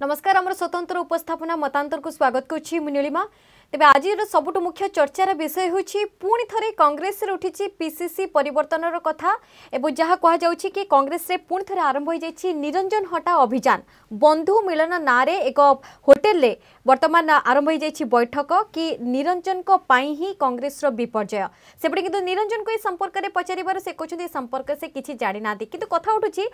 नमस्कार अब स्वतन्त्र उपस्थापना मतान्तरको स्वागत गर्छु मलिमा ᱛᱮবে আজিৰ সবটো মুখ্য চৰ্চাৰ বিষয় হৈছে পূৰ্ণතරে কংগ্ৰেছৰ উঠিছে পিসিছ পৰিৱৰ্তনৰ কথা এবো যহা কোৱা যাওঁছি কি কংগ্ৰেছৰে পূৰ্ণතර আৰম্ভ হৈ যায়ছি নিৰঞ্জন হটা অভিযান বন্ধু মিলন নারে এক হোটেললে বৰ্তমান আৰম্ভ হৈ যায়ছি বৈঠক কি নিৰঞ্জনক পাইহে কংগ্ৰেছৰ বিপৰ্যায় সেপিৰ কিন্তু নিৰঞ্জনক এই সম্পৰ্কৰে পচৰিবাৰ সে কোচନ୍ତି সম্পৰ্কৰে কিছি জানি নাদে কিন্তু কথা উঠুছি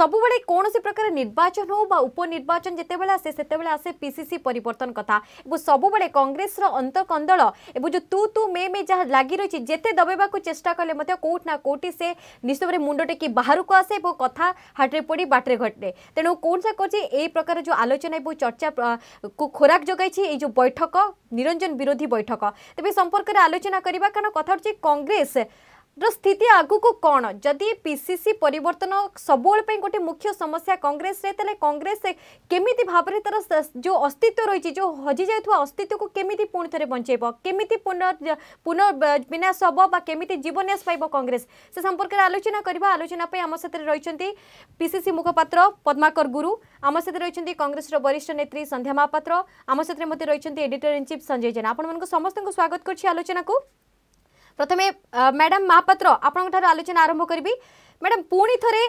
সবোবালে কোন সে প্ৰকাৰৰ নিৰ্বাচন হবা উপনিৰ্বাচন জেতেবেলা সে তেবেলা আছে পিসিছ পৰিৱৰ্তন কথা এবো সবোবালে কংগ্ৰেছ କଂଗ୍ରେସର ଅନ୍ତକନ୍ଦଳ ଏବଂ ଯେଉଁ ତୁ ତୁ ମେ ମେ ଯାହା ଲାଗି ରହିଛି ଯେତେ ଦବାଇବାକୁ ଚେଷ୍ଟା କଲେ ମଧ୍ୟ କେଉଁଠି ନା କେଉଁଠି ସେ ନିଶ୍ଚୟରେ ମୁଣ୍ଡ ଟେକି ବାହାରକୁ ଆସେ ଏବଂ କଥା ହାଟରେ ପଡ଼ି ବାଟରେ ଘଟେ ତେଣୁ କୌଣସି କରୁଛି ଏହି ପ୍ରକାର ଯେଉଁ ଆଲୋଚନା ଏବଂ ଚର୍ଚ୍ଚାକୁ ଖୋରାକ ଯୋଗାଇଛି এই যে বৈঠক নিরঞ্জন বিরোধী বৈঠক তবে সম্পর্কের আলোচনা করা কারণ কথা হচ্ছে কংগ্রেস स्थित आगु को कौन जदि पिसीसी पर सब गोटे मुख्य समस्या कांग्रेस रे केमी भाव में जो अस्तित्व रही जो हजि जाता अस्तित्व को केमी पुणी थे बंचेब केमी पुनः पुनर्विनाश हम केमी जीवन्यास पाइब कांग्रेस से संपर्क में आलोचना करवा आलोचना आम साथ रही पीसीसी मुखपात्र पद्माकर गुरु आम साथ रही कांग्रेस वरिष्ठ नेत्री संध्या महापात्र आम साथ रही editor in chief Sanjay Jena आपण समस्त स्वागत कर को প্রথমে ম্যাডাম মহাপাত্র আপনার আলোচনা আরম্ভ করবি ম্যাডাম পুঁ থাকে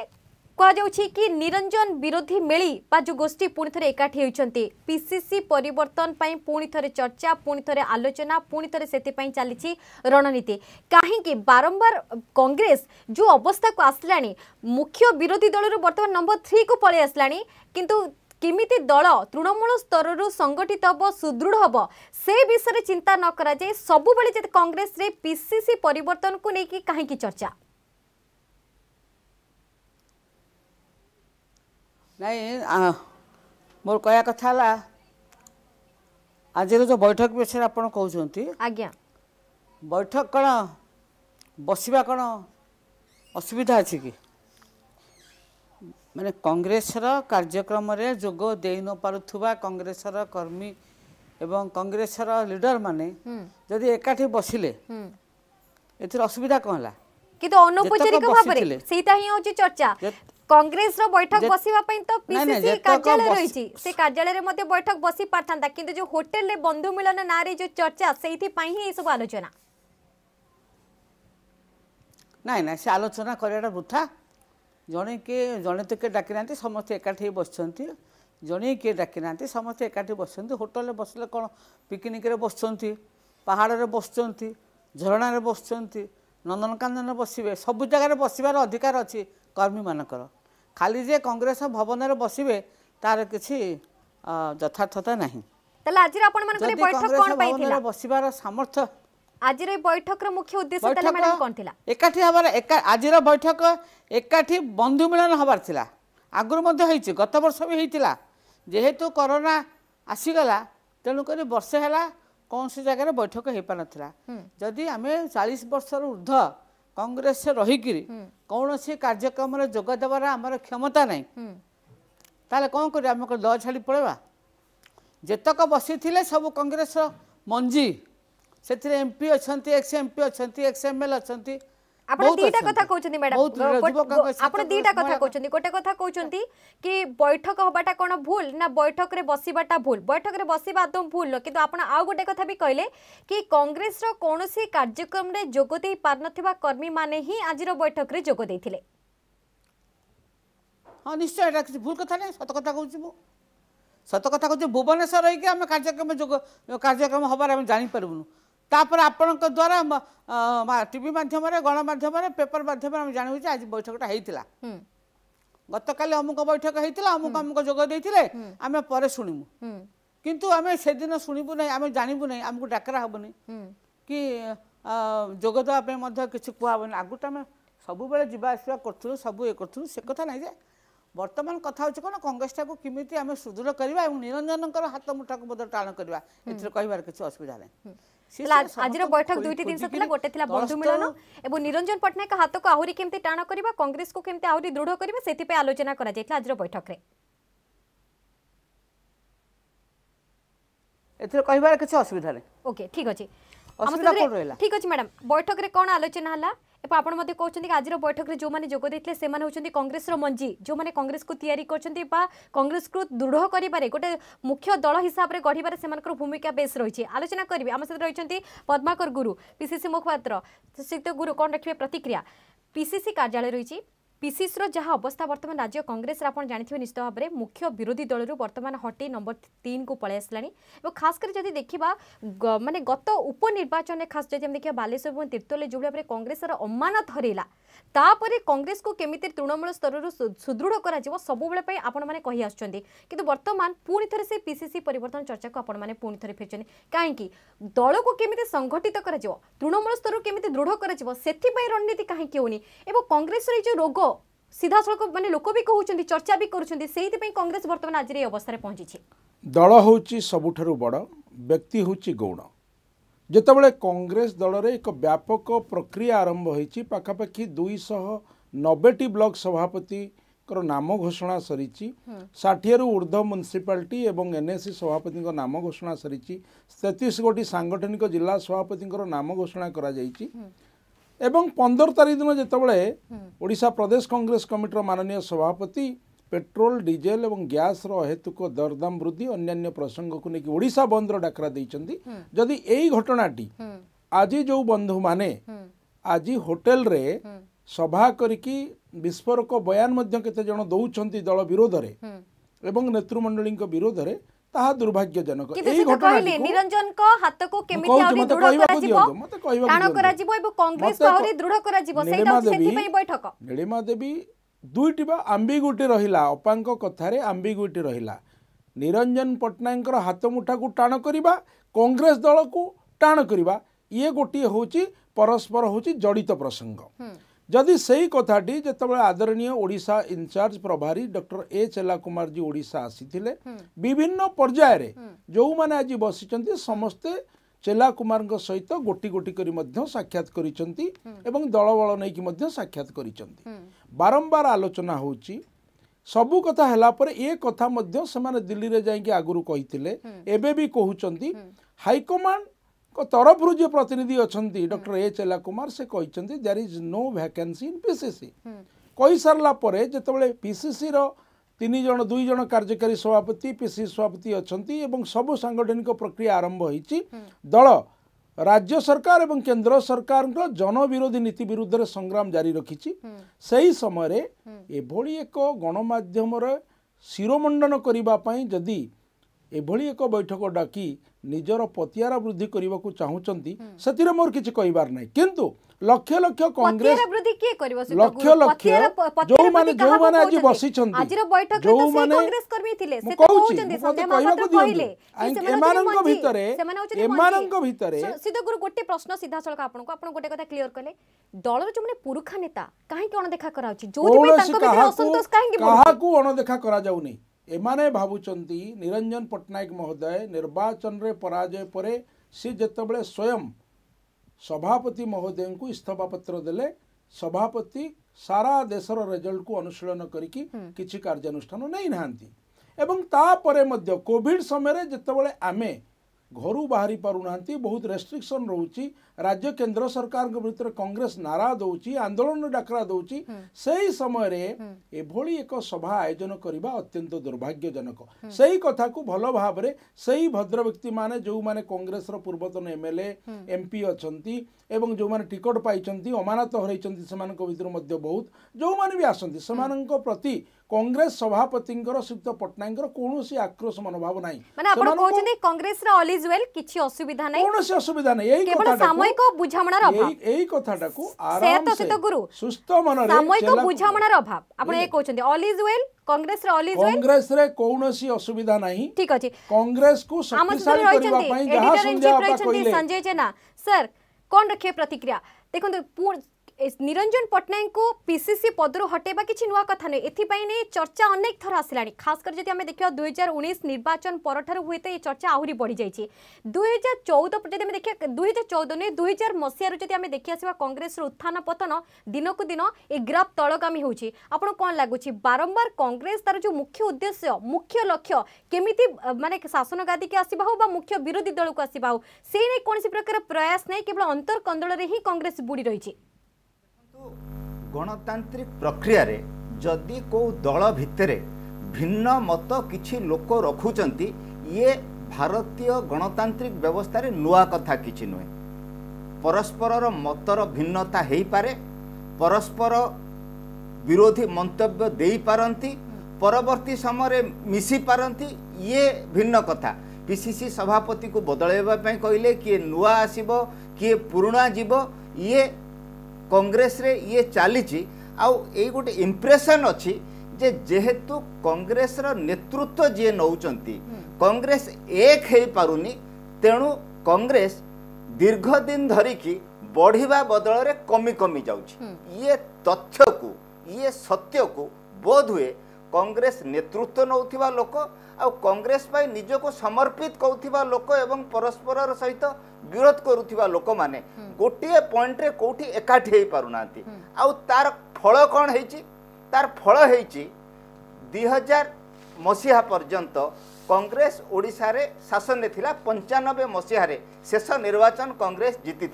কুযাচ্ছে কি নিরঞ্জন বিরোধী মেলি বা যে গোষ্ঠী পুঁ থরে একাঠি হয়েছেন পিসিসি পরিবর্তন পুঁ থরে চর্চা পুঁ থরে আলোচনা পুঁ থরে সেপাই চালছে রণনীতি কী বারম্বার কংগ্রেস যে অবস্থা আসলে মুখ্য বিরোধী দলর বর্তমান নম্বর থ্রি কু পড়ে আসলে কিন্তু କେମିତି ଦଳ ତୃଣମୂଳ ସ୍ତରରୁ ସଂଗଠିତ ହେବ ସୁଦୃଢ଼ ହେବ ସେ ବିଷୟରେ ଚିନ୍ତା ନ କରାଯାଏ ସବୁବେଳେ ଯେତେ କଂଗ୍ରେସରେ ପିସିସି ପରିବର୍ତ୍ତନକୁ ନେଇକି କାହିଁକି ଚର୍ଚ୍ଚା ନାଇଁ ମୋର କହିବା କଥା ହେଲା ଆଜିର ଯେଉଁ ବୈଠକ ବିଷୟରେ ଆପଣ କହୁଛନ୍ତି ଆଜ୍ଞା ବୈଠକ କ'ଣ ବସିବା କ'ଣ ଅସୁବିଧା ଅଛି କି ମାନେ କଂଗ୍ରେସର କାର୍ଯ୍ୟକ୍ରମରେ ଯୋଗ ଦେଇ ନ ପାରୁଥିବା କଂଗ୍ରେସର କର୍ମୀ ଏବଂ କଂଗ୍ରେସର ଲିଡରମାନେ ଯଦି ଏକାଠି ବସିଲେ ଏଥିରେ ଅସୁବିଧା କ'ଣ ହେଲା କିନ୍ତୁ ଅନୌପଚାରିକ সেইটা ସେଇଟା ହିଁ ହେଉଛି ଚର୍ଚ୍ଚା কংগ্রেসর বৈঠক বসিবা পাই তো পিসিসি কার্যালয় রইছি সে কার্যালয়ে মধ্যে বৈঠক বসি পারতা কিন্তু যে হোটেল রে বন্ধু মিলন নারে যে চর্চা সেইতি পাই হি এসব আলোচনা নাই না সে আলোচনা করাটা বুথা ଜଣେ କିଏ ଜଣେ ତ କିଏ ଡାକି ନାହାନ୍ତି ସମସ୍ତେ ଏକାଠି ବସିଛନ୍ତି ଜଣେ କିଏ ଡାକି ନାହାନ୍ତି ସମସ୍ତେ ଏକାଠି ବସିଛନ୍ତି ହୋଟେଲରେ ବସିଲେ କ'ଣ ପିକନିକରେ ବସୁଛନ୍ତି ପାହାଡ଼ରେ ବସୁଛନ୍ତି ଝରଣାରେ ବସୁଛନ୍ତି ନନ୍ଦନକାନନରେ ବସିବେ ସବୁ ଜାଗାରେ ବସିବାର ଅଧିକାର ଅଛି କର୍ମୀମାନଙ୍କର ଖାଲି ଯେ କଂଗ୍ରେସ ଭବନରେ ବସିବେ ତାର କିଛି ଯଥାର୍ଥତା ନାହିଁ ତାହେଲେ ଆଜିର ଆପଣମାନଙ୍କର ବୈଠକ କ'ଣ ପାଇଁ ଥିଲା ବସିବାର ସାମର୍ଥ୍ୟ ଆଜିର ଏଇ ବୈଠକର ମୁଖ୍ୟ ଉଦ୍ଦେଶ୍ୟ କ'ଣ ଥିଲା ଏକାଠି ହେବାର ଆଜିର ବୈଠକ ଏକାଠି ବନ୍ଧୁ ମିଳନ ହେବାର ଥିଲା ଆଗରୁ ମଧ୍ୟ ହେଇଛି ଗତ ବର୍ଷ ବି ହେଇଥିଲା ଯେହେତୁ କରୋନା ଆସିଗଲା ତେଣୁକରି ବର୍ଷେ ହେଲା କୌଣସି ଜାଗାରେ ବୈଠକ ହେଇପାରିନଥିଲା ଯଦି ଆମେ ଚାଳିଶ ବର୍ଷରୁ ଉର୍ଦ୍ଧ କଂଗ୍ରେସରେ ରହିକିରି କୌଣସି କାର୍ଯ୍ୟକ୍ରମରେ ଯୋଗ ଦେବାର ଆମର କ୍ଷମତା ନାହିଁ ତାହେଲେ କ'ଣ କରିବା ଆମେ ଦଳ ଛାଡ଼ି ପଳେଇବା ଯେତକ ବସିଥିଲେ ସବୁ କଂଗ୍ରେସର ମଞ୍ଜି ସେଥିରେ ଏମ୍ପି ଅଛନ୍ତି ଏକ୍ସ ଏମ୍ପି ଅଛନ୍ତି ଏକ୍ସ ଏମ୍ଏଲ୍ ଅଛନ୍ତି ଆପଣ ଦୁଇଟା କଥା କହୁଛନ୍ତି ମ୍ୟାଡାମ ଆପଣ ଦୁଇଟା କଥା କହୁଛନ୍ତି ଗୋଟେ କଥା କହୁଛନ୍ତି କି ବୈଠକ ହବାଟା କ'ଣ ଭୁଲ ନା ବୈଠକରେ ବସିବାଟା ଭୁଲ ବୈଠକରେ ବସିବା ଆଦୌ ଭୁଲ କିନ୍ତୁ ଆପଣ ଆଉ ଗୋଟେ କଥା ବି କହିଲେ କି କଂଗ୍ରେସର କୌଣସି କାର୍ଯ୍ୟକ୍ରମରେ ଯୋଗ ଦେଇ ପାରୁନଥିବା କର୍ମୀମାନେ ହିଁ ଆଜିର ବୈଠକରେ ଯୋଗ ଦେଇଥିଲେ ହଁ ନିଶ୍ଚୟ ଏଇଟା କିଛି ଭୁଲ କଥା ନାହିଁ ସତ କଥା କହୁଛି ମୁଁ ସତ କଥା କହୁଛି ଭୁବନେଶ୍ୱର ରହିକି ଆମେ କାର୍ଯ୍ୟକ୍ରମ ଯୋଗ କାର୍ଯ୍ୟକ୍ରମ ହେବାର ଆମେ ଜାଣିପାରିବୁନୁ তাপরে আপনার দ্বারা টিভি মাধ্যমে গণমাধ্যমে পেপর মাধ্যমে আমি জাণবু যে আজ বৈঠকটা হয়েছিল গতকাল অমুক বৈঠক হয়েছিল অমুক অমুক যোগ দিয়ে আমি পরে শুণবু কিন্তু আমি সেদিন শুণবু না আমি জাণবু না আমি ডাকরা হবনি কি যোগ দেওয়া মধ্যে কিছু কুহবনি আগুট আমি সবুবেলে যা আসা করু সবু ইয়ে করু সে কথা নাই যে বর্তমান কথা হচ্ছে কোণ কংগ্রেসটা কমিটি আমি সুদৃঢ় করা এবং নিরঞ্জনকর হাত মুঠাকে বোধ টাণ করা এর কহবার কিছু অসুবিধা নাই আজ বৈঠক দুইটি জিনিস লা গোটে লা বন্ধু মিলন এবং নিরঞ্জন পট্টনাক হাতক আহরি কেমতি টাণ করা কংগ্রেস কু কেমতি আহরি দৃঢ় করা সেই আলোচনা করা যাই আজ বৈঠকরে এতে কহবার কিছু অসুবিধা নেই ওকে ঠিক আছে অসুবিধা কোন রহিলা ঠিক আছে ম্যাডাম বৈঠকরে কোন আলোচনা হলা এবং আপনার মধ্যে কিন্তু আজির বৈঠকের যে যোগ দিয়ে সে হচ্ছেন কংগ্রেসর মঞ্জি যে কংগ্রেসকে তৈরি করছেন বা কংগ্রেসকে দৃঢ় করবার গোটে মুখ্য দল হিসাবে গড়িবার সে ভূমিকা বেশ রয়েছে আলোচনা করবে আমার সাথে রয়েছেন পদ্মাকর গুরু পিসিসি মুখপাত্র শ্রীযুক্ত গুরু কণ রাখবে প্রতিক্রিয়া পিসিসি কার্যালয় রয়েছে ପିସିସିର ଯାହା ଅବସ୍ଥା ବର୍ତ୍ତମାନ ରାଜ୍ୟ କଂଗ୍ରେସରେ ଆପଣ ଜାଣିଥିବେ ନିଶ୍ଚିତ ଭାବରେ ମୁଖ୍ୟ ବିରୋଧୀ ଦଳରୁ ବର୍ତ୍ତମାନ ହଟେଇ ନମ୍ବର ତିନିକୁ ପଳେଇ ଆସିଲାଣି ଏବଂ ଖାସ୍ କରି ଯଦି ଦେଖିବା ମାନେ ଗତ ଉପନିର୍ବାଚନରେ ଖାସ୍ ଯଦି ଆମେ ଦେଖିବା ବାଲେଶ୍ୱର ଏବଂ ତିର୍ତ୍ତୋଲରେ ଯେଉଁଭଳି ଭାବରେ କଂଗ୍ରେସର ଅମାନତ ହରେଇଲା ତାପରେ କଂଗ୍ରେସକୁ କେମିତି ତୃଣମୂଳ ସ୍ତରରୁ ସୁଦୃଢ଼ କରାଯିବ ସବୁବେଳେ ପାଇଁ ଆପଣମାନେ କହି ଆସୁଛନ୍ତି କିନ୍ତୁ ବର୍ତ୍ତମାନ ପୁଣି ଥରେ ସେ ପିସିସି ପରିବର୍ତ୍ତନ ଚର୍ଚ୍ଚାକୁ ଆପଣମାନେ ପୁଣି ଥରେ ଫେରିଛନ୍ତି କାହିଁକି ଦଳକୁ କେମିତି ସଂଗଠିତ କରାଯିବ ତୃଣମୂଳ ସ୍ତରରୁ କେମିତି ଦୃଢ଼ କରାଯିବ ସେଥିପାଇଁ ରଣନୀତି କାହିଁକି ହେଉନି ଏବଂ କଂଗ୍ରେସର ଏଇ ଯେଉଁ ରୋଗ ସିଧାସଳଖ ମାନେ ଲୋକ ବି କହୁଛନ୍ତି ଚର୍ଚ୍ଚା ବି କରୁଛନ୍ତି ସେଇଥିପାଇଁ କଂଗ୍ରେସ ବର୍ତ୍ତମାନ ଆଜିର ଏଇ ଅବସ୍ଥାରେ ପହଞ୍ଚିଛି ଦଳ ହେଉଛି ସବୁଠାରୁ ବଡ଼ ବ୍ୟକ୍ତି ହେଉଛି ଗୌଣ ଯେତେବେଳେ କଂଗ୍ରେସ ଦଳରେ ଏକ ବ୍ୟାପକ ପ୍ରକ୍ରିୟା ଆରମ୍ଭ ହୋଇଛି ପାଖାପାଖି ଦୁଇଶହ ନବେଟି ବ୍ଲକ ସଭାପତିଙ୍କର ନାମ ଘୋଷଣା ସରିଛି ଷାଠିଏରୁ ଉର୍ଦ୍ଧ୍ୱ ମ୍ୟୁନିସିପାଲିଟି ଏବଂ ଏନ୍ଏସି ସଭାପତିଙ୍କ ନାମ ଘୋଷଣା ସରିଛି ତେତିଶ ଗୋଟି ସାଂଗଠନିକ ଜିଲ୍ଲା ସଭାପତିଙ୍କର ନାମ ଘୋଷଣା କରାଯାଇଛି ଏବଂ ପନ୍ଦର ତାରିଖ ଦିନ ଯେତେବେଳେ ଓଡ଼ିଶା ପ୍ରଦେଶ କଂଗ୍ରେସ କମିଟିର ମାନନୀୟ ସଭାପତି ପେଟ୍ରୋଲ ଡିଜେଲ ଏବଂ ଗ୍ୟାସର ଅହେତୁକ ଦରଦାମ ବୃଦ୍ଧି ଅନ୍ୟାନ୍ୟ ପ୍ରସଙ୍ଗକୁ ନେଇକି ଓଡ଼ିଶା ବନ୍ଦର ଡାକରା ଦେଇଛନ୍ତି ଯଦି ଏଇ ଘଟଣାଟି ଆଜି ଯେଉଁ ବନ୍ଧୁମାନେ ଆଜି ହୋଟେଲରେ ସଭା କରିକି ବିସ୍ଫୋରକ ବୟାନ ମଧ୍ୟ କେତେ ଜଣ ଦେଉଛନ୍ତି ଦଳ ବିରୋଧରେ ଏବଂ ନେତୃମଣ୍ଡଳୀଙ୍କ ବିରୋଧରେ ତାହା ଦୁର୍ଭାଗ୍ୟଜନକ ଏହି ଘଟଣାରେ ନିରଞ୍ଜନଙ୍କ ହାତକୁ କେମିତି ଆଉ ଦୃଢ କରାଯିବ ମତେ କହିବାକୁ ଟାଣ କରାଯିବ ଏବଂ କଂଗ୍ରେସ ଆହୁରି ଦୃଢ କରାଯିବ ରହିଲା ଅପାଙ୍କ କଥାରେ ଆମ୍ବିଗୁଟି ରହିଲା ନିରଞ୍ଜନ ପଟ୍ଟନାୟକଙ୍କର ହାତ ମୁଠାକୁ ଟାଣ କରିବା କଂଗ୍ରେସ ଦଳକୁ ଟାଣ କରିବା ଇଏ ଗୋଟିଏ ହେଉଛି ପରସ୍ପର ହେଉଛି ଜଡ଼ିତ ପ୍ରସଙ୍ଗ ଯଦି ସେଇ କଥାଟି ଯେତେବେଳେ ଆଦରଣୀୟ ଓଡ଼ିଶା ଇନଚାର୍ଜ ପ୍ରଭାରୀ ଡକ୍ଟର ଏ ଚେଲା କୁମାରଜୀ ଓଡ଼ିଶା ଆସିଥିଲେ ବିଭିନ୍ନ ପର୍ଯ୍ୟାୟରେ ଯେଉଁମାନେ ଆଜି ବସିଛନ୍ତି ସମସ୍ତେ ଚେଲା କୁମାରଙ୍କ ସହିତ ଗୋଟି ଗୋଟି କରି ମଧ୍ୟ ସାକ୍ଷାତ କରିଛନ୍ତି ଏବଂ ଦଳବଳ ନେଇକି ମଧ୍ୟ ସାକ୍ଷାତ କରିଛନ୍ତି ବାରମ୍ବାର ଆଲୋଚନା ହେଉଛି ସବୁ କଥା ହେଲା ପରେ ଏ କଥା ମଧ୍ୟ ସେମାନେ ଦିଲ୍ଲୀରେ ଯାଇକି ଆଗରୁ କହିଥିଲେ ଏବେ ବି କହୁଛନ୍ତି ହାଇକମାଣ୍ଡ ତରଫରୁ ଯିଏ ପ୍ରତିନିଧି ଅଛନ୍ତି ଡକ୍ଟର ଏ ଏଲା କୁମାର ସେ କହିଛନ୍ତି there is no vacancy in PCC କହିସାରିଲା ପରେ ଯେତେବେଳେ ପିସିସିର ତିନି ଜଣ ଦୁଇ ଜଣ କାର୍ଯ୍ୟକାରୀ ସଭାପତି ପିସିସି ସଭାପତି ଅଛନ୍ତି ଏବଂ ସବୁ ସାଙ୍ଗଠନିକ ପ୍ରକ୍ରିୟା ଆରମ୍ଭ ହୋଇଛି ଦଳ ରାଜ୍ୟ ସରକାର ଏବଂ କେନ୍ଦ୍ର ସରକାରଙ୍କ ଜନବିରୋଧୀ ନୀତି ବିରୁଦ୍ଧରେ ସଂଗ୍ରାମ ଜାରି ରଖିଛି ସେହି ସମୟରେ ଏଭଳି ଏକ ଗଣମାଧ୍ୟମର ଶିରୋମଣ୍ଡନ କରିବା ପାଇଁ ଯଦି ଏଭଳି ଏକ ବୈଠକ ଡାକି ନିଜର ପତିଆରା ବୃଦ୍ଧି କରିବାକୁ ଚାହୁଁଛନ୍ତି ସେଥିରେ ମୋର କିଛି କହିବାର ନାହିଁ କିନ୍ତୁ ଲକ୍ଷ ଲକ୍ଷ କଂଗ୍ରେସ ଲକ୍ଷ ଲକ୍ଷ ଯୋଉମାନେ ଯୋଉମାନେ ଆଜି ବସିଛନ୍ତି ଯୋଉମାନେ କହୁଛି ମତେ କହିବାକୁ ଦିଅନ୍ତୁ ଏମାନଙ୍କ ଭିତରେ ଏମାନଙ୍କ ଭିତରେ ସିଦ୍ଧ ଗୁରୁ ଗୋଟେ ପ୍ରଶ୍ନ ସିଧାସଳଖ ଆପଣଙ୍କୁ ଆପଣ ଗୋଟେ କଥା କ୍ଲିୟର କଲେ ଦଳର ଯୋଉମାନେ ପୁରୁଖା ନେତା କାହିଁକି ଅଣଦେଖା କରାଯାଉଛି ଯୋଉଥିପାଇଁ ତାଙ୍କ ଭିତରେ ଅସନ୍ତୋଷ କାହିଁକି କାହାକୁ ଅଣଦେଖା କରାଯାଉନି ଏମାନେ ଭାବୁଛନ୍ତି ନିରଞ୍ଜନ ପଟ୍ଟନାୟକ ମହୋଦୟ ନିର୍ବାଚନରେ ପରାଜୟ ପରେ ସେ ଯେତେବେଳେ ସ୍ୱୟଂ ସଭାପତି ମହୋଦୟଙ୍କୁ ଇସ୍ତଫାପତ୍ର ଦେଲେ ସଭାପତି ସାରା ଦେଶର ରେଜଲ୍ଟକୁ ଅନୁଶୀଳନ କରିକି କିଛି କାର୍ଯ୍ୟାନୁଷ୍ଠାନ ନେଇନାହାନ୍ତି ଏବଂ ତାପରେ ମଧ୍ୟ କୋଭିଡ଼ ସମୟରେ ଯେତେବେଳେ ଆମେ ઘરુ બહારી પરુનંતી બહુત રેસ્ટ્રિક્શન રહુચી રાજ્ય કેન્દ્ર સરકાર કવિતર કોંગ્રેસ નારા દોઉચી આંદોલન ડકરા દોઉચી સહી સમયરે એ ભોળી એક સભા આયોજન કરીબા અત્યંત દુર્ભાગ્યજનક સહી કથા કુ ભલો ભાવરે સહી ભદ્ર વ્યક્તિ માને જો માને કોંગ્રેસ ર પૂર્વતન એમએલએ એમપી અછંતી એવંગ જો માને ટિકિટ પાઇછંતી અમાનત હોઈછંતી સમાન કો વિતર મધ્ય બહુત જો માને ભી આસંતી સમાન કો પ્રતિ କଂଗ୍ରେସ ସଭାପତିଙ୍କର ଶ୍ରୀଯୁକ୍ତ ପଟ୍ଟନାୟକଙ୍କର କୌଣସି ଆକ୍ରୋଶ ମନୋଭାବ ନାହିଁ ମାନେ ଆପଣ କହୁଛନ୍ତି କଂଗ୍ରେସର ଅଲ୍ ଇଜ୍ ୱେଲ୍ କିଛି ଅସୁବିଧା ନାହିଁ କୌଣସି ଅସୁବିଧା ନାହିଁ ଏଇ କେବଳ ସାମୟିକ ବୁଝାମଣାର ଅଭାବ ଏଇ କଥାଟାକୁ ଆରାମସେ ଗୁରୁ ସୁସ୍ଥ ମନରେ ସାମୟିକ ବୁଝାମଣାର ଅଭାବ ଆପଣ ଏ କହୁଛନ୍ତି ଅଲ୍ ଇଜ୍ ୱେଲ୍ କଂଗ୍ରେସର ଅଲ୍ ଇଜ୍ ୱେଲ୍ କଂଗ୍ରେସରେ କୌଣସି ଅସୁବିଧା ନାହିଁ ଠିକ ଅଛି କଂଗ୍ରେସକୁ ଶକ୍ତିଶାଳୀ କରିବା ପାଇଁ ଯାହା ସଂଜୟ ବାପା କହିଲେ ସଂଜୟ ଜେନା ସାର୍ কোন রক্ষে প্রতিক্রিয়া দেখুন নিরঞ্জন পট্টনায়ক পিসিসি পদর হটাইবা কিছু নয় কথা নয় এথিপাই চর্চা অনেক থর আসলানি খাস করে যদি আমি দেখা দুই হাজার উনিশ নির্বাচন পরঠার হুয়ে এই চর্চা আহরি বড়ি যাই দুই হাজার চৌদ যদি আমি দেখা দুই হাজার চৌদ নয় দুই হাজার মশিয়ার যদি আমি দেখি আসবা কংগ্রেসর উত্থান পতন দিনকু দিন এই গ্রাফ তলগামী হচ্ছে আপনার কম লাগুচি বারম্বার কংগ্রেস তার যে মুখ্য উদ্দেশ্য মুখ্য লক্ষ্য কমিটি মানে শাসন গাদিকে আসবা হোক বা মুখ্য বিরোধী দলক আসবা হোক সেই নিয়ে কোণী প্রকার প্রয়াস নাই কেবল অন্তর্কন্দଳରେ হি কংগ্রেস বুড়ি রয়েছে ଗଣତାନ୍ତ୍ରିକ ପ୍ରକ୍ରିୟାରେ ଯଦି କେଉଁ ଦଳ ଭିତରେ ଭିନ୍ନ ମତ କିଛି ଲୋକ ରଖୁଛନ୍ତି ଇଏ ଭାରତୀୟ ଗଣତାନ୍ତ୍ରିକ ବ୍ୟବସ୍ଥାରେ ନୂଆ କଥା କିଛି ନୁହେଁ ପରସ୍ପରର ମତର ଭିନ୍ନତା ହେଇପାରେ ପରସ୍ପର ବିରୋଧୀ ମନ୍ତବ୍ୟ ଦେଇପାରନ୍ତି ପରବର୍ତ୍ତୀ ସମୟରେ ମିଶିପାରନ୍ତି ଇଏ ଭିନ୍ନ କଥା ପି ସି ସି ସଭାପତିକୁ ବଦଳାଇବା ପାଇଁ କହିଲେ କିଏ ନୂଆ ଆସିବ କିଏ ପୁରୁଣା ଯିବ ଇଏ କଂଗ୍ରେସରେ ଇଏ ଚାଲିଛି ଆଉ ଏଇ ଗୋଟେ ଇମ୍ପ୍ରେସନ୍ ଅଛି ଯେ ଯେହେତୁ କଂଗ୍ରେସର ନେତୃତ୍ୱ ଯିଏ ନେଉଛନ୍ତି କଂଗ୍ରେସ ଏକ ହେଇପାରୁନି ତେଣୁ କଂଗ୍ରେସ ଦୀର୍ଘ ଦିନ ଧରିକି ବଢ଼ିବା ବଦଳରେ କମି କମି ଯାଉଛି ଇଏ ତଥ୍ୟକୁ ଇଏ ସତ୍ୟକୁ ବୋଧ ହୁଏ কংগ্রেস নেতৃত্ব নেওয়া লোক আংগ্রেস পাই নিজকে সমর্পিত করুবা লোক এবং পরস্পর সহিত বিরোধ করুবা লোক মানে গোটিয়ে পয়েন্টে কোটি একাঠি হয়ে পু না আর ফল কণ হয়েছি তার ফল হয়েছি দুই হাজার মসিহা পর্যন্ত কংগ্রেস ওড়শার শাসনে লা পঞ্চানব্বে মসিহার শেষ নির্বাচন কংগ্রেস জিতি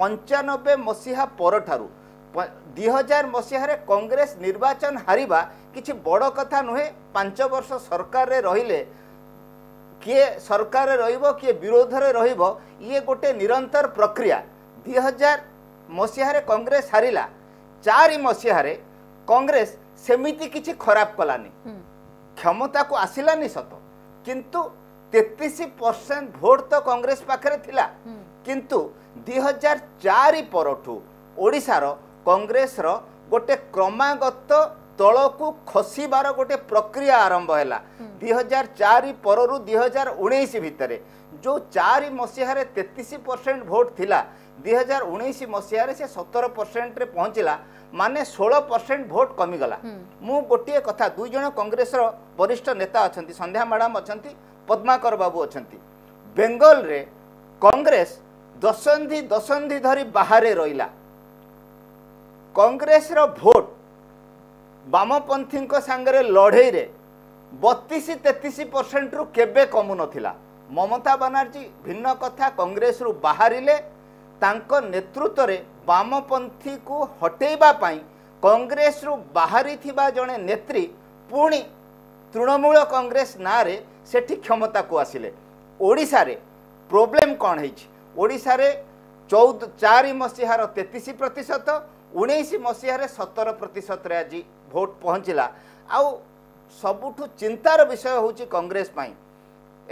পঞ্চানব্বে মসিহা পরঠার ଦୁଇ ହଜାର ମସିହାରେ କଂଗ୍ରେସ ନିର୍ବାଚନ ହାରିବା କିଛି ବଡ଼ କଥା ନୁହେଁ ପାଞ୍ଚ ବର୍ଷ ସରକାରରେ ରହିଲେ କିଏ ସରକାରରେ ରହିବ କିଏ ବିରୋଧରେ ରହିବ ଇଏ ଗୋଟେ ନିରନ୍ତର ପ୍ରକ୍ରିୟା ଦୁଇ ହଜାର ମସିହାରେ କଂଗ୍ରେସ ହାରିଲା ଚାରି ମସିହାରେ କଂଗ୍ରେସ ସେମିତି କିଛି ଖରାପ କଲାନି କ୍ଷମତାକୁ ଆସିଲାନି ସତ କିନ୍ତୁ ତେତିଶ ପରସେଣ୍ଟ ଭୋଟ୍ ତ କଂଗ୍ରେସ ପାଖରେ ଥିଲା କିନ୍ତୁ ଦୁଇ ହଜାର ଚାରି ପରଠୁ ଓଡ଼ିଶାର କଂଗ୍ରେସର ଗୋଟେ କ୍ରମାଗତ ତଳକୁ ଖସିବାର ଗୋଟେ ପ୍ରକ୍ରିୟା ଆରମ୍ଭ ହେଲା ଦୁଇ ହଜାର ଚାରି ପରରୁ ଦୁଇ ହଜାର ଉଣେଇଶ ଭିତରେ ଯେଉଁ ଚାରି ମସିହାରେ ତେତିଶ ପରସେଣ୍ଟ ଭୋଟ ଥିଲା ଦୁଇ ହଜାର ଉଣେଇଶ ମସିହାରେ ସେ ସତର ପରସେଣ୍ଟରେ ପହଞ୍ଚିଲା ମାନେ ଷୋହଳ ପରସେଣ୍ଟ ଭୋଟ କମିଗଲା ମୁଁ ଗୋଟିଏ କଥା ଦୁଇ ଜଣ କଂଗ୍ରେସର ବରିଷ୍ଠ ନେତା ଅଛନ୍ତି ସନ୍ଧ୍ୟା ମ୍ୟାଡ଼ାମ୍ ଅଛନ୍ତି ପଦ୍ମାକର ବାବୁ ଅଛନ୍ତି ବେଙ୍ଗଲରେ କଂଗ୍ରେସ ଦଶନ୍ଧି ଦଶନ୍ଧି ଧରି ବାହାରେ ରହିଲା କଂଗ୍ରେସର ଭୋଟ ବାମପନ୍ଥୀଙ୍କ ସାଙ୍ଗରେ ଲଢ଼େଇରେ ବତିଶ ତେତିଶ ପରସେଣ୍ଟରୁ କେବେ କମୁନଥିଲା ମମତା ବାନାର୍ଜୀ ଭିନ୍ନ କଥା କଂଗ୍ରେସରୁ ବାହାରିଲେ ତାଙ୍କ ନେତୃତ୍ୱରେ ବାମପନ୍ଥୀକୁ ହଟେଇବା ପାଇଁ କଂଗ୍ରେସରୁ ବାହାରିଥିବା ଜଣେ ନେତ୍ରୀ ପୁଣି ତୃଣମୂଳ କଂଗ୍ରେସ ନାଁରେ ସେଠି କ୍ଷମତାକୁ ଆସିଲେ ଓଡ଼ିଶାରେ ପ୍ରୋବ୍ଲେମ୍ କ'ଣ ହେଇଛି ଓଡ଼ିଶାରେ ଚଉଦ ଚାରି ମସିହାର ତେତିଶ ପ୍ରତିଶତ ଉଣେଇଶ ମସିହାରେ ସତର ପ୍ରତିଶତରେ ଆଜି ଭୋଟ ପହଞ୍ଚିଲା ଆଉ ସବୁଠୁ ଚିନ୍ତାର ବିଷୟ ହେଉଛି କଂଗ୍ରେସ ପାଇଁ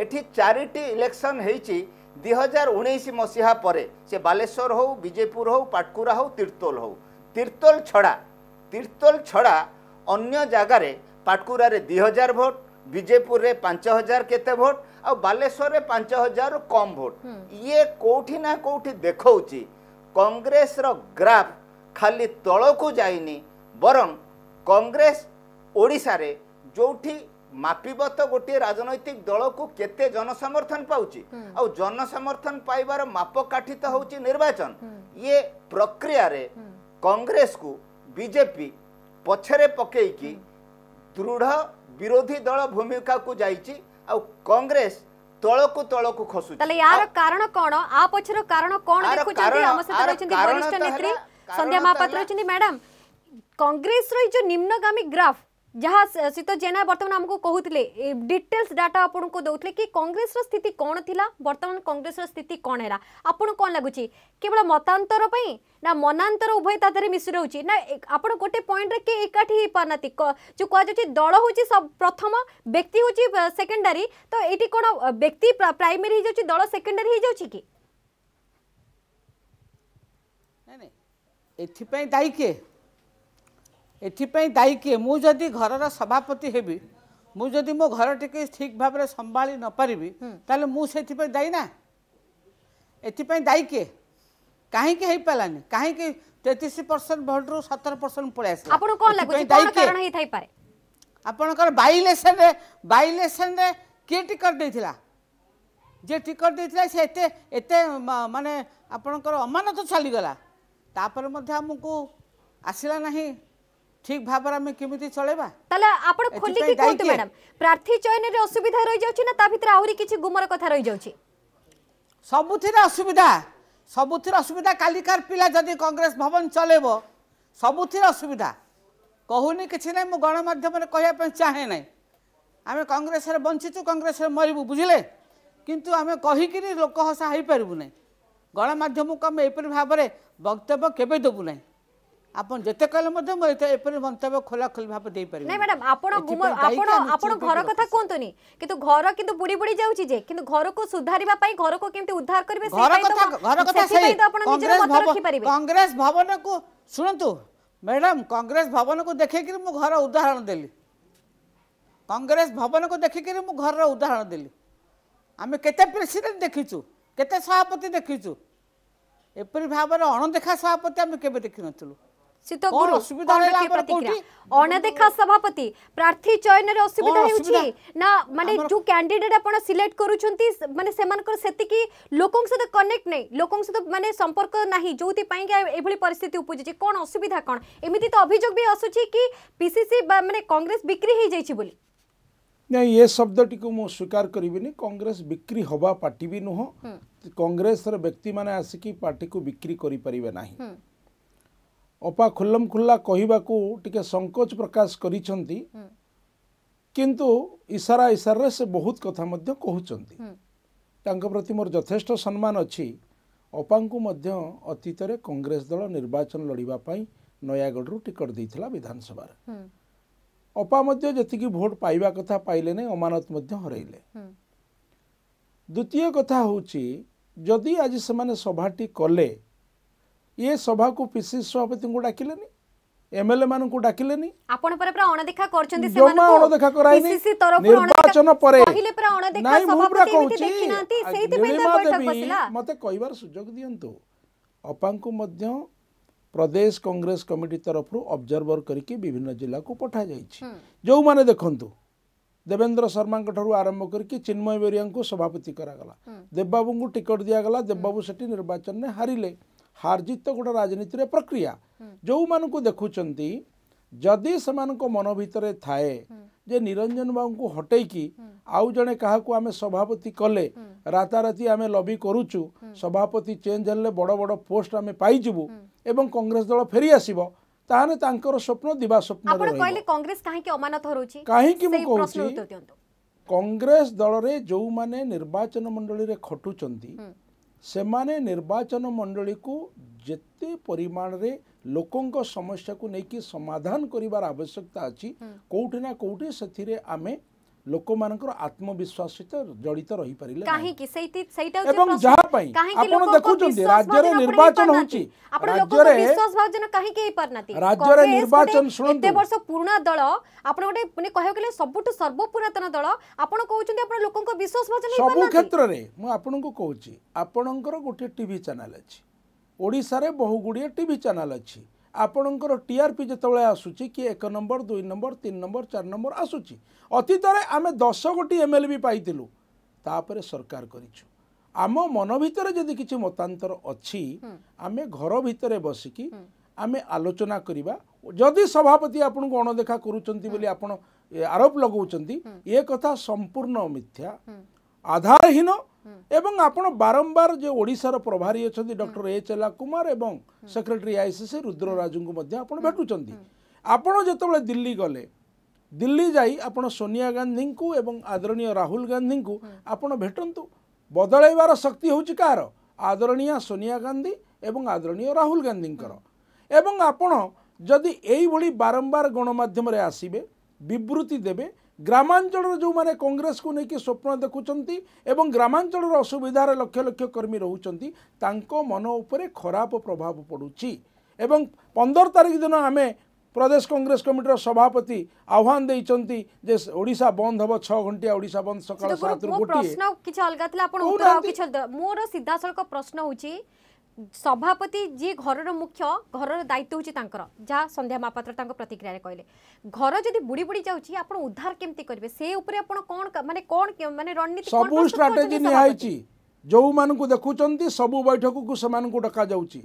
ଏଠି ଚାରିଟି ଇଲେକ୍ସନ୍ ହେଇଛି ଦୁଇ ହଜାର ଉଣେଇଶ ମସିହା ପରେ ସେ ବାଲେଶ୍ୱର ହେଉ ବିଜେପୁର ହେଉ ପାଟକୁରା ହେଉ ତିର୍ତ୍ତୋଲ ହେଉ ତିର୍ତ୍ତୋଲ ଛଡ଼ା ତିର୍ତ୍ତୋଲ ଛଡ଼ା ଅନ୍ୟ ଜାଗାରେ ପାଟକୁରାରେ ଦୁଇ ହଜାର ଭୋଟ୍ ବିଜେପୁରରେ ପାଞ୍ଚ ହଜାର କେତେ ଭୋଟ୍ ଆଉ ବାଲେଶ୍ୱରରେ ପାଞ୍ଚ ହଜାରରୁ କମ୍ ଭୋଟ ଇଏ କେଉଁଠି ନା କେଉଁଠି ଦେଖାଉଛି କଂଗ୍ରେସର ଗ୍ରାଫ ଖାଲି ତଳକୁ ଯାଇନି ବରଂ କଂଗ୍ରେସ ଓଡ଼ିଶାରେ ଯେଉଁଠି ମାପିବ ତ ଗୋଟିଏ ରାଜନୈତିକ ଦଳକୁ କେତେ ଜନସମର୍ଥନ ପାଉଛି ଆଉ ଜନସମର୍ଥନ ପାଇବାର ମାପକାଠି ତ ହେଉଛି ନିର୍ବାଚନ ଇଏ ପ୍ରକ୍ରିୟାରେ କଂଗ୍ରେସକୁ ବିଜେପି ପଛରେ ପକେଇକି ଦୃଢ଼ ବିରୋଧୀ ଦଳ ଭୂମିକାକୁ ଯାଇଛି ଆଉ କଂଗ୍ରେସ ତଳକୁ ତଳକୁ ଖସୁଛି ତାହେଲେ ୟାର କାରଣ କଣ ଆ ପଛର କାରଣ କଣ ଦେଖୁଛନ୍ତି ଆମ ସହିତ ରହିଛନ୍ତି ବରିଷ୍ଠ ନେତ୍ରୀ संध्या महापात्र होती मैडम कंग्रेस जो निम्नगामी ग्राफ जहाँ शीत जेना बर्तमान आमको कहते डिटेल्स डाटा आपन को दौले कि कांग्रेस स्थिति कौन थी बर्तमान कांग्रेस स्थिति कौन है आपन कौन लगुच केवल मतांतर पर ना मनातर उभयता मिश्र रोचे ना आप गोटे पॉइंट किए एकाठी हो पारना जो कहु दल हूँ सब प्रथम व्यक्ति हूँ सेकेंडारी तो ये कौन व्यक्ति प्राइमेरी हो दल सेकेंडारी हो जाए कि ଏଥିପାଇଁ ଦାୟୀ କିଏ ଏଥିପାଇଁ ଦାୟୀ କିଏ ମୁଁ ଯଦି ଘରର ସଭାପତି ହେବି ମୁଁ ଯଦି ମୋ ଘରଟିକି ଠିକ୍ ଭାବରେ ସମ୍ଭାଳି ନପାରିବି ତାହେଲେ ମୁଁ ସେଥିପାଇଁ ଦାୟୀ ନା ଏଥିପାଇଁ ଦାୟୀ କିଏ କାହିଁକି ହେଇପାରିଲାନି କାହିଁକି ତେତିଶ ପରସେଣ୍ଟ ଭୋଟରୁ ସତର ପରସେଣ୍ଟ ପଳେଇ ଆସିଲା ଆପଣଙ୍କୁ କ'ଣ ଲାଗୁଛି କ'ଣ କାରଣ ହେଇଥାଇପାରେ ଆପଣଙ୍କର ବାଇ ଇଲେକ୍ସନରେ ବାଇ ଇଲେକ୍ସନରେ କିଏ ଟିକଟ ଦେଇଥିଲା ଯିଏ ଟିକଟ ଦେଇଥିଲା ସେ ଏତେ ଏତେ ମାନେ ଆପଣଙ୍କର ଅମାନତ ଚାଲିଗଲା তাপরে মধ্যে আমাকে আসিলা না ঠিক ভাবে আমি কেমিতি চলাইবা তাহলে আপনার খোলি ম্যাডাম প্রার্থী চয়নের অসুবিধা রই যাচ্ছে না তা ভিতরে আহুরি কিছু গুমর কথা রই যাচ্ছে সবুথিরে অসুবিধা সবুথিরে অসুবিধা কালিকার পিলা যদি কংগ্রেস ভবন চলাইব সবুথিরে অসুবিধা কহুনি কিছু না গণমাধ্যমে কহিয়া চাহে না আমি কংগ্রেসের বঞ্চিছু কংগ্রেসের মরবু বুঝলে কিন্তু আমি কহিকি লোক হসা হয়ে পারবু না গণমাধ্যমকে আমি এইপরি ভাবে ବକ୍ତବ୍ୟ କେବେ ଦେବୁ ନାହିଁ ଆପଣ ଯେତେ କହିଲେ ମଧ୍ୟ ମୁଁ ଏପରି ମନ୍ତବ୍ୟ ଖୋଲାଖୋଲି ଭାବେ ଦେଇପାରିବି ନାଇଁ ମ୍ୟାଡାମ୍ ଆପଣ ଆପଣ ଆପଣ ଘର କଥା କୁହନ୍ତୁନି କିନ୍ତୁ ଘର କିନ୍ତୁ ବୁଡି ବୁଡି ଯାଉଛି ଯେ କିନ୍ତୁ ଘରକୁ ସୁଧାରିବା ପାଇଁ ଘରକୁ କେମିତି ଉଦ୍ଧାର କରିବେ ଘର କଥା ଘର କଥା ସେଇ ଆପଣ ନିଜର ମତ ରଖିପାରିବେ କଂଗ୍ରେସ ଭବନକୁ ଶୁଣନ୍ତୁ ମ୍ୟାଡାମ୍ କଂଗ୍ରେସ ଭବନକୁ ଦେଖିକିରି ମୁଁ ଘର ଉଦାହରଣ ଦେଲି କଂଗ୍ରେସ ଭବନକୁ ଦେଖିକିରି ମୁଁ ଘରର ଉଦାହରଣ ଦେଲି ଆମେ କେତେ ପ୍ରେସିଡେଣ୍ଟ ଦେଖିଛୁ କେତେ ସଭାପତି ଦେଖିଛୁ ଏପରି ଭାବରେ ଅଣଦେଖା ସଭାପତି ଆମେ କେବେ ଦେଖିନଥିଲୁ অনাদেখা সভাপতি প্রার্থী চয়নের অসুবিধা হচ্ছে না মানে যে ক্যান্ডিডেট আপনার সিলেক্ট করছেন মানে সেমানকর সেতিকি লোকক সহ কনেক্ট নাই লোকক সহ মানে সম্পর্ক নাহি যোতি পাই এভলি পরিস্থিতি উপজিছে কোন অসুবিধা কোন এমিতি তো অভিযোগ বি আসুচি কি পিসিসি মানে কংগ্রেস বিক্রি হয়ে যাইছি বলি ନାଇଁ ଏ ଶବ୍ଦଟିକୁ ମୁଁ ସ୍ୱୀକାର କରିବିନି କଂଗ୍ରେସ ବିକ୍ରି ହବା ପାର୍ଟି ବି ନୁହଁ କଂଗ୍ରେସର ବ୍ୟକ୍ତିମାନେ ଆସିକି ପାର୍ଟିକୁ ବିକ୍ରି କରିପାରିବେ ନାହିଁ ଅପା ଖୁଲମ ଖୁଲ୍ଲା କହିବାକୁ ଟିକେ ସଙ୍କୋଚ ପ୍ରକାଶ କରିଛନ୍ତି କିନ୍ତୁ ଇସାରା ଇସାରାରେ ସେ ବହୁତ କଥା ମଧ୍ୟ କହୁଛନ୍ତି ତାଙ୍କ ପ୍ରତି ମୋର ଯଥେଷ୍ଟ ସମ୍ମାନ ଅଛି ଅପାଙ୍କୁ ମଧ୍ୟ ଅତୀତରେ କଂଗ୍ରେସ ଦଳ ନିର୍ବାଚନ ଲଢ଼ିବା ପାଇଁ ନୟାଗଡ଼ରୁ ଟିକେଟ୍ ଦେଇଥିଲା ବିଧାନସଭାରେ ଅପା ମଧ୍ୟ ଯେତିକି ଭୋଟ୍ ପାଇବା କଥା ପାଇଲେ ନାହିଁ ଅମାନତ ମଧ୍ୟ ହରାଇଲେ ଦ୍ୱିତୀୟ କଥା ହେଉଛି ଯଦି ଆଜି ସେମାନେ ସଭାଟି କଲେ ଇଏ ସଭାକୁ ପିସି ସଭାପତିଙ୍କୁ ଡାକିଲେନି ଏମଏଲଏ ମାନଙ୍କୁ ଡାକିଲେନି ଆପଣ ପରେ ପୁରା ଅଣଦେଖା କରିଛନ୍ତି ଜମା ଅଣଦେଖା କରାଇନି ନିର୍ବାଚନ ପରେ ନାଇଁ ମୁଁ ପୁରା କହୁଛି ନୀଳିମା ଦେବୀ ମୋତେ କହିବାର ସୁଯୋଗ ଦିଅନ୍ତୁ ଅପାଙ୍କୁ ମଧ୍ୟ प्रदेश कांग्रेस कमिटी तरफ अब्जर्भर करके विभिन्न जिला को पठा जाइए जो मैंने देखु देवेंद्र शर्मा आरंभ करके चिन्मय बेरिया को सभापति करागला देवबाबू को टिकट दिगला देवबाबू से निर्वाचन में हारे हार जीत तो गोटे राजनीतिर प्रक्रिया जो मान देखुं जदि से मन भितर थाए जे निरंजन बाबू को हटे हटेकी आउ जड़े क्या आम सभापति कले राताराति आम लबि करुचु सभापति चेंज हेल्ले बड़ बड़ पोस्ट आम पाइबू ଏବଂ କଂଗ୍ରେସ ଦଳ ଫେରି ଆସିବ ତାହେଲେ ତାଙ୍କର ସ୍ୱପ୍ନ ଦିବା ସ୍ୱପ୍ନ କାହିଁକି ମୁଁ କହୁଛି କଂଗ୍ରେସ ଦଳରେ ଯେଉଁମାନେ ନିର୍ବାଚନ ମଣ୍ଡଳୀରେ ଖଟୁଛନ୍ତି ସେମାନେ ନିର୍ବାଚନ ମଣ୍ଡଳୀକୁ ଯେତେ ପରିମାଣରେ ଲୋକଙ୍କ ସମସ୍ୟାକୁ ନେଇକି ସମାଧାନ କରିବାର ଆବଶ୍ୟକତା ଅଛି କେଉଁଠି ନା କେଉଁଠି ସେଥିରେ ଆମେ ଲୋକମାନଙ୍କର ଆତ୍ମବିଶ୍ୱାସ ସହିତ ଜଡ଼ିତ ରହିପାରିଲେ ଏବଂ ଯାହା ପାଇଁ ଆପଣ ଦେଖୁଛନ୍ତି ରାଜ୍ୟରେ ନିର୍ବାଚନ ହେଉଛି ରାଜ୍ୟରେ ରାଜ୍ୟରେ ନିର୍ବାଚନ ଶୁଣନ୍ତୁ ବର୍ଷ ପୁରୁଣା ଦଳ ଆପଣ ଗୋଟେ ମାନେ କହିବାକୁ ଗଲେ ସବୁଠୁ ସର୍ବପୁରାତନ ଦଳ ଆପଣ କହୁଛନ୍ତି ଆପଣ ଲୋକଙ୍କ ବିଶ୍ୱାସ ଭଜନ ସବୁ କ୍ଷେତ୍ରରେ ମୁଁ ଆପଣଙ୍କୁ କହୁଛି ଆପଣଙ୍କର ଗୋଟିଏ ଟିଭି ଚ୍ୟାନେଲ ଅଛି ଓଡ଼ିଶାରେ ବହୁ ଗୁଡ଼ିଏ ଟିଭି ଚ୍ୟାନେଲ ଅଛି ଆପଣଙ୍କର ଟିଆର୍ପି ଯେତେବେଳେ ଆସୁଛି କି ଏକ ନମ୍ବର ଦୁଇ ନମ୍ବର ତିନି ନମ୍ବର ଚାରି ନମ୍ବର ଆସୁଛି ଅତୀତରେ ଆମେ ଦଶ ଗୋଟି ଏମ୍ ଏଲ୍ ବି ପାଇଥିଲୁ ତାପରେ ସରକାର କରିଛୁ ଆମ ମନ ଭିତରେ ଯଦି କିଛି ମତାନ୍ତର ଅଛି ଆମେ ଘର ଭିତରେ ବସିକି ଆମେ ଆଲୋଚନା କରିବା ଯଦି ସଭାପତି ଆପଣଙ୍କୁ ଅଣଦେଖା କରୁଛନ୍ତି ବୋଲି ଆପଣ ଆରୋପ ଲଗାଉଛନ୍ତି ଏ କଥା ସମ୍ପୂର୍ଣ୍ଣ ମିଥ୍ୟା ଆଧାରହୀନ ଏବଂ ଆପଣ ବାରମ୍ବାର ଯେ ଓଡ଼ିଶାର ପ୍ରଭାରୀ ଅଛନ୍ତି ଡକ୍ଟର ଏଚ୍ ଏଲ୍ କୁମାର ଏବଂ ସେକ୍ରେଟାରୀ ଆଇସିସି ରୁଦ୍ର ରାଜୁଙ୍କୁ ମଧ୍ୟ ଆପଣ ଭେଟୁଛନ୍ତି ଆପଣ ଯେତେବେଳେ ଦିଲ୍ଲୀ ଗଲେ ଦିଲ୍ଲୀ ଯାଇ ଆପଣ ସୋନିଆ ଗାନ୍ଧୀଙ୍କୁ ଏବଂ ଆଦରଣୀୟ ରାହୁଲ ଗାନ୍ଧୀଙ୍କୁ ଆପଣ ଭେଟନ୍ତୁ ବଦଳାଇବାର ଶକ୍ତି ହେଉଛି କାହାର ଆଦରଣୀୟା ସୋନିଆ ଗାନ୍ଧୀ ଏବଂ ଆଦରଣୀୟ ରାହୁଲ ଗାନ୍ଧୀଙ୍କର ଏବଂ ଆପଣ ଯଦି ଏଇଭଳି ବାରମ୍ବାର ଗଣମାଧ୍ୟମରେ ଆସିବେ ବିବୃତି ଦେବେ ଗ୍ରାମାଞ୍ଚଳର ଯେଉଁମାନେ କଂଗ୍ରେସକୁ ନେଇକି ସ୍ୱପ୍ନ ଦେଖୁଛନ୍ତି ଏବଂ ଗ୍ରାମାଞ୍ଚଳର ଅସୁବିଧାରେ ଲକ୍ଷ ଲକ୍ଷ କର୍ମୀ ରହୁଛନ୍ତି ତାଙ୍କ ମନ ଉପରେ ଖରାପ ପ୍ରଭାବ ପଡ଼ୁଛି ଏବଂ ପନ୍ଦର ତାରିଖ ଦିନ ଆମେ ପ୍ରଦେଶ କଂଗ୍ରେସ କମିଟିର ସଭାପତି ଆହ୍ୱାନ ଦେଇଛନ୍ତି ଯେ ଓଡ଼ିଶା ବନ୍ଦ ହେବ ଛଅ ଘଣ୍ଟିଆ ଓଡ଼ିଶା ବନ୍ଦ ସକାଳ ପ୍ରଶ୍ନ କିଛି ଅଲଗା ଥିଲା ଆପଣ ମୋର ସିଧାସଳଖ ପ୍ରଶ୍ନ ହେଉଛି ସଭାପତି ଯିଏ ଘରର ମୁଖ୍ୟ ଘରର ଦାୟିତ୍ୱ ହେଉଛି ତାଙ୍କର ଯାହା ସନ୍ଧ୍ୟା ମହାପାତ୍ର ତାଙ୍କ ପ୍ରତିକ୍ରିୟାରେ କହିଲେ ଘର ଯଦି ବୁଡ଼ି ବୁଡ଼ି ଯାଉଛି ଆପଣ ଉଦ୍ଧାର କେମିତି କରିବେ ସେ ଉପରେ ଆପଣ କ'ଣ ମାନେ କ'ଣ ମାନେ ରଣନୀତି ସବୁ ଷ୍ଟ୍ରାଟେଜି ନିଆହେଇଛି ଯେଉଁମାନଙ୍କୁ ଦେଖୁଛନ୍ତି ସବୁ ବୈଠକକୁ ସେମାନଙ୍କୁ ଡକାଯାଉଛି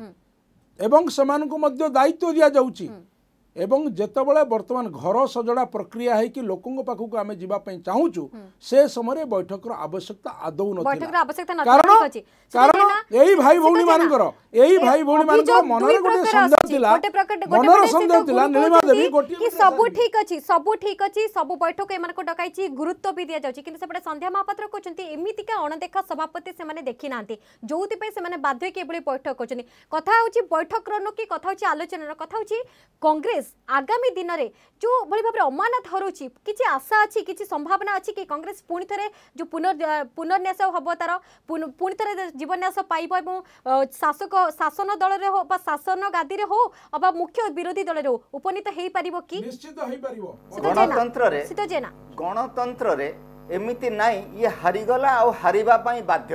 ଏବଂ ସେମାନଙ୍କୁ ମଧ୍ୟ ଦାୟିତ୍ୱ ଦିଆଯାଉଛି ଏବଂ ଯେତେବେଳେ ବର୍ତ୍ତମାନ ଘର ସଜଡ଼ା ପ୍ରକ୍ରିୟା ହେଇକି ଲୋକଙ୍କ ପାଖକୁ ଆମେ ଯିବା ପାଇଁ ଚାହୁଁଛୁ ସେ ସମୟରେ ବୈଠକର ଆବଶ୍ୟକତା ଆଦୌ ନଥିଲା କାରଣ एही भाई भौनी मान कर एही भाई भौनी मान कर मन रे गोटे संदेह थिला गोटे प्रकट गोटे मन रे संदेह थिला नीलिमा देवी गोटी कि सब ठीक अछि सब ठीक अछि सब बैठक ए मान को डकाई छि गुरुत्व भी दिया जाउ छि किंतु से पडे संध्या महापात्र को छथि एमितिका अनदेखा सभापति से माने देखि नांति जोति पे से माने बाध्य के एबले बैठक को छथि कथा हो बैठक रनो कि कथा हो आलोचना रो कथा हो कांग्रेस आगामी दिन रे जो भली भाबरे अमानत हरो छि किछि आशा अछि किछि संभावना अछि कि कांग्रेस पुनि थरे जो पुनर पुनर्न्यास होबो तारो पुनि थरे जीवन न्यास ପାଇବ ଏବଂ ଶାସକ ଶାସନ ଦଳରେ ହଉ ବା ଶାସନ ଗାଦିରେ ହଉ ଅବା ମୁଖ୍ୟ ବିରୋଧୀ ଦଳରେ ହଉ ଉପନୀତ ହେଇପାରିବ କି ଗଣତନ୍ତ୍ରରେ ଗଣତନ୍ତ୍ରରେ ଏମିତି ନାହିଁ ଇଏ ହାରିଗଲା ଆଉ ହାରିବା ପାଇଁ ବାଧ୍ୟ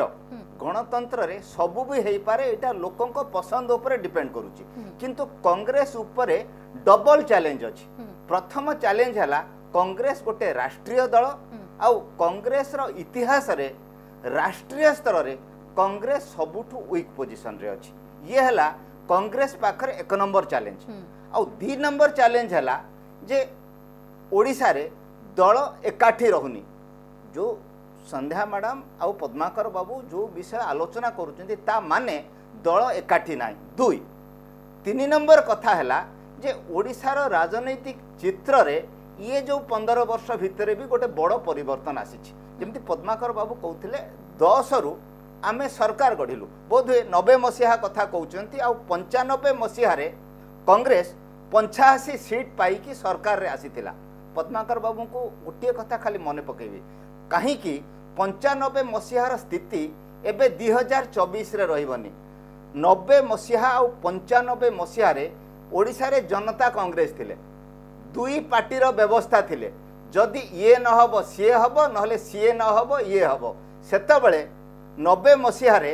ଗଣତନ୍ତ୍ରରେ ସବୁ ବି ହେଇପାରେ ଏଇଟା ଲୋକଙ୍କ ପସନ୍ଦ ଉପରେ ଡିପେଣ୍ଡ କରୁଛି କିନ୍ତୁ କଂଗ୍ରେସ ଉପରେ ଡବଲ ଚ୍ୟାଲେଞ୍ଜ ଅଛି ପ୍ରଥମ ଚ୍ୟାଲେଞ୍ଜ ହେଲା କଂଗ୍ରେସ ଗୋଟେ ରାଷ୍ଟ୍ରୀୟ ଦଳ ଆଉ କଂଗ୍ରେସର ଇତିହାସରେ ରାଷ୍ଟ୍ରୀୟ ସ୍ତରରେ কংগ্রেস সবুঠু উইক রে অছি ইয়ে হল কংগ্রেস পাখরে এক নম্বর চ্যালেঞ্জ আউ দি নম্বর চ্যালেঞ্জ হল যে ওড়িশারে দল একাঠি রহুনি যে সন্ধ্যা ম্যাডাম আউ পদ্মাকর বাবু যে বিষয় আলোচনা করছেন তা মানে দল একাঠি নাই দুই তিন নম্বর কথা হল যে ওড়িশার রাজনৈতিক চিত্রে ইয়ে যে পনের বর্ষ ভিতরে বি গোটে বড় পরিবর্তন আসিছে যেমি পদ্মাকর বাবু কৌলে রু ଆମେ ସରକାର ଗଢ଼ିଲୁ ବୋଧହୁଏ ନବେ ମସିହା କଥା କହୁଛନ୍ତି ଆଉ ପଞ୍ଚାନବେ ମସିହାରେ କଂଗ୍ରେସ ପଞ୍ଚାଅଶୀ ସିଟ୍ ପାଇକି ସରକାରରେ ଆସିଥିଲା ପଦ୍ମାକର ବାବୁଙ୍କୁ ଗୋଟିଏ କଥା ଖାଲି ମନେ ପକାଇବି କାହିଁକି ପଞ୍ଚାନବେ ମସିହାର ସ୍ଥିତି ଏବେ ଦୁଇ ହଜାର ଚବିଶରେ ରହିବନି ନବେ ମସିହା ଆଉ ପଞ୍ଚାନବେ ମସିହାରେ ଓଡ଼ିଶାରେ ଜନତା କଂଗ୍ରେସ ଥିଲେ ଦୁଇ ପାର୍ଟିର ବ୍ୟବସ୍ଥା ଥିଲେ ଯଦି ଇଏ ନହେବ ସିଏ ହେବ ନହେଲେ ସିଏ ନହେବ ଇଏ ହେବ ସେତେବେଳେ ନବେ ମସିହାରେ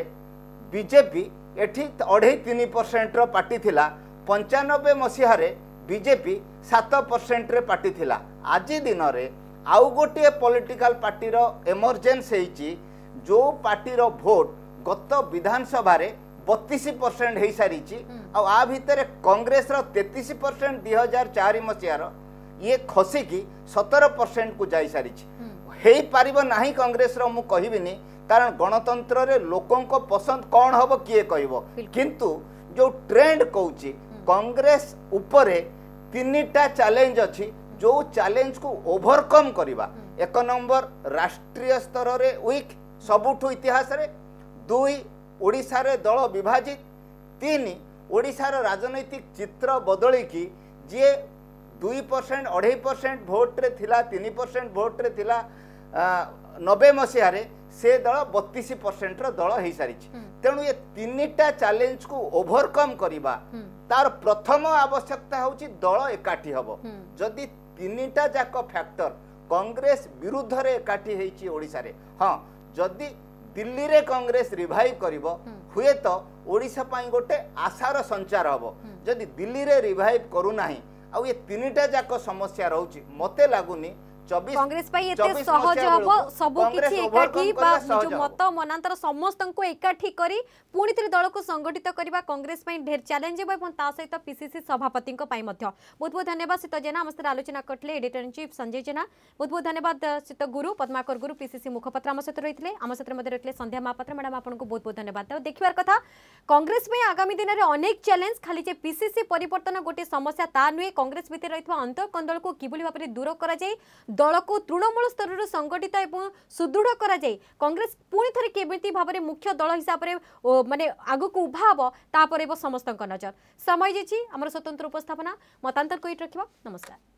ବିଜେପି ଏଠି ଅଢ଼େଇ ତିନି ପରସେଣ୍ଟର ପାର୍ଟି ଥିଲା ପଞ୍ଚାନବେ ମସିହାରେ ବିଜେପି ସାତ ପରସେଣ୍ଟରେ ପାର୍ଟି ଥିଲା ଆଜି ଦିନରେ ଆଉ ଗୋଟିଏ ପଲିଟିକାଲ ପାର୍ଟିର ଏମର୍ଜେନ୍ସ ହେଇଛି ଯେଉଁ ପାର୍ଟିର ଭୋଟ୍ ଗତ ବିଧାନସଭାରେ ବତିଶ ପରସେଣ୍ଟ ହେଇସାରିଛି ଆଉ ଆ ଭିତରେ କଂଗ୍ରେସର ତେତିଶ ପରସେଣ୍ଟ ଦୁଇ ହଜାର ଚାରି ମସିହାର ଇଏ ଖସିକି ସତର ପରସେଣ୍ଟକୁ ଯାଇସାରିଛି ହେଇପାରିବ ନାହିଁ କଂଗ୍ରେସର ମୁଁ କହିବିନି কারণ গণতন্ত্রের লোকঙ্ পসন্দ কণ হব কিয়ে কহব কিন্তু যে ট্রেন্ড কৌছি কংগ্রেস উপরে তিনটা চ্যালেঞ্জ অছি যে চ্যালেঞ্জকু ওভরকম করা এক নম্বর রাষ্ট্রীয় স্তরের উইক সবুঠু ইতিহাসের দুই ওড়িশার দল বিভাজিত তিন ওড়িশার রাজনৈতিক চিত্র বদলিকি যে দুই পরসেন্ট অঢ়াই পরসেন্ট ভোটরে লা তিন পরসেন্ট ভোটরে লা নবে মশায় ସେ ଦଳ ବତିଶ ପରସେଣ୍ଟର ଦଳ ହେଇସାରିଛି ତେଣୁ ଏ ତିନିଟା ଚ୍ୟାଲେଞ୍ଜକୁ ଓଭରକମ୍ କରିବା ତାର ପ୍ରଥମ ଆବଶ୍ୟକତା ହେଉଛି ଦଳ ଏକାଠି ହେବ ଯଦି ତିନିଟା ଯାକ ଫ୍ୟାକ୍ଟର କଂଗ୍ରେସ ବିରୁଦ୍ଧରେ ଏକାଠି ହେଇଛି ଓଡ଼ିଶାରେ ହଁ ଯଦି ଦିଲ୍ଲୀରେ କଂଗ୍ରେସ ରିଭାଇଭ୍ କରିବ ହୁଏତ ଓଡ଼ିଶା ପାଇଁ ଗୋଟେ ଆଶାର ସଞ୍ଚାର ହେବ ଯଦି ଦିଲ୍ଲୀରେ ରିଭାଇଭ୍ କରୁନାହିଁ ଆଉ ଏ ତିନିଟା ଯାକ ସମସ୍ୟା ରହୁଛି ମୋତେ ଲାଗୁନି কংগ্রেস পাই এতে সহজ হব সবু কিছু একাঠি বা যে মত মনান্তর সমস্তଙ୍କୁ একাঠি করি পুনি থিরে দলকু সংগঠিত করিবা কংগ্রেস পাই ঢের চ্যালেঞ্জ হব এবং তা সহিত পিসিসি সভাপতিଙ୍କ পাই মধ্য বহুত বহুত ধন্যবাদ শীত জেনা আমার সাথে আলোচনা করলে এডিটর ইন চিফ সঞ্জয় জেনা বহুত বহুত ধন্যবাদ শীত গুরু পদ্মাকর গুরু পিসিসি মুখপাত্র আমার সাথে রয়েছে আমার সাথে মধ্যে রয়েছে সন্ধ্যা মহাপাত্র ম্যাডাম আপনার বহুত বহুত ধন্যবাদ দেখার কথা কংগ্রেস পাই আগামী দিনের অনেক চ্যালেঞ্জ খালি যে পিসিসি পরিবর্তন গোটি সমস্যা তা নুহে কংগ্রেস ভিতরে রয়েছে অন্তর্কন্দলকে কিভাবে ভাবে দূর করা যায় ଦଳକୁ ତୃଣମୂଳ ସ୍ତରରୁ ସଂଗଠିତ ଏବଂ ସୁଦୃଢ କରାଯାଏ କଂଗ୍ରେସ ପୁଣି ଥରେ କେମିତି ଭାବରେ ମୁଖ୍ୟ ଦଳ ହିସାବରେ ମାନେ ଆଗକୁ ଉଭା ହେବ ତାପରେ ସମସ୍ତଙ୍କ ନଜର ସମୟ ଯାଇଛି ଆମର ସ୍ୱତନ୍ତ୍ର ଉପସ୍ଥାପନା ମତାନ୍ତର କହି ରଖିବ ନମସ୍କାର